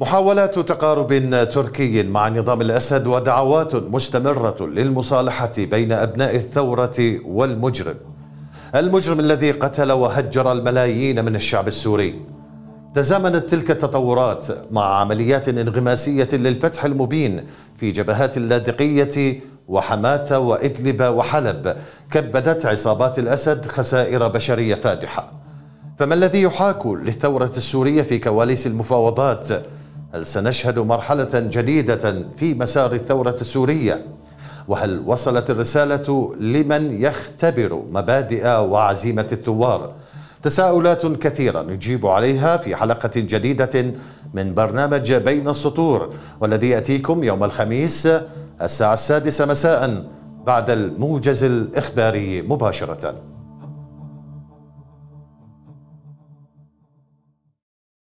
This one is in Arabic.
محاولات تقارب تركي مع نظام الاسد ودعوات مستمره للمصالحه بين ابناء الثوره والمجرم. المجرم الذي قتل وهجر الملايين من الشعب السوري. تزامنت تلك التطورات مع عمليات انغماسيه للفتح المبين في جبهات اللاذقيه وحماه وادلب وحلب كبدت عصابات الاسد خسائر بشريه فادحه. فما الذي يحاك للثوره السوريه في كواليس المفاوضات؟ هل سنشهد مرحلة جديدة في مسار الثورة السورية؟ وهل وصلت الرسالة لمن يختبر مبادئ وعزيمة الثوار؟ تساؤلات كثيرة نجيب عليها في حلقة جديدة من برنامج بين السطور والذي يأتيكم يوم الخميس الساعة السادسة مساء بعد الموجز الإخباري مباشرةً